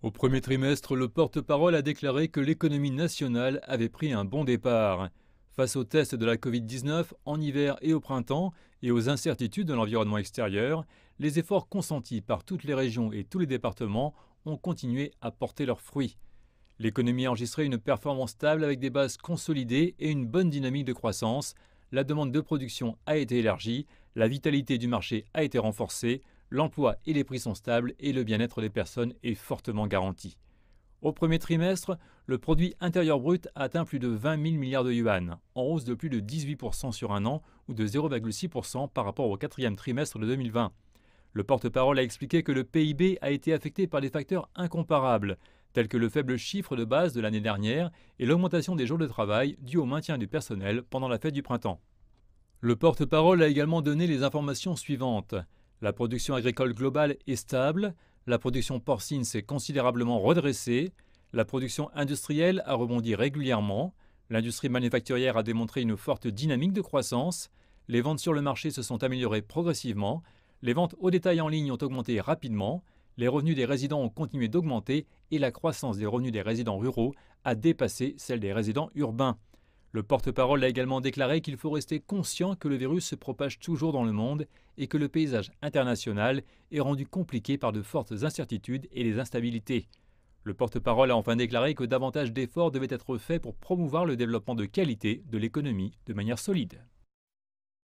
Au premier trimestre, le porte-parole a déclaré que l'économie nationale avait pris un bon départ. Face aux tests de la Covid-19 en hiver et au printemps et aux incertitudes de l'environnement extérieur, les efforts consentis par toutes les régions et tous les départements ont continué à porter leurs fruits. L'économie a enregistré une performance stable avec des bases consolidées et une bonne dynamique de croissance. La demande de production a été élargie, la vitalité du marché a été renforcée, l'emploi et les prix sont stables et le bien-être des personnes est fortement garanti. Au premier trimestre, le produit intérieur brut atteint plus de 20 000 milliards de yuan, en hausse de plus de 18% sur un an ou de 0,6% par rapport au quatrième trimestre de 2020. Le porte-parole a expliqué que le PIB a été affecté par des facteurs incomparables, tels que le faible chiffre de base de l'année dernière et l'augmentation des jours de travail due au maintien du personnel pendant la fête du printemps. Le porte-parole a également donné les informations suivantes. La production agricole globale est stable, la production porcine s'est considérablement redressée, la production industrielle a rebondi régulièrement, l'industrie manufacturière a démontré une forte dynamique de croissance, les ventes sur le marché se sont améliorées progressivement, les ventes au détail en ligne ont augmenté rapidement, les revenus des résidents ont continué d'augmenter et la croissance des revenus des résidents ruraux a dépassé celle des résidents urbains. Le porte-parole a également déclaré qu'il faut rester conscient que le virus se propage toujours dans le monde et que le paysage international est rendu compliqué par de fortes incertitudes et des instabilités. Le porte-parole a enfin déclaré que davantage d'efforts devaient être faits pour promouvoir le développement de qualité de l'économie de manière solide.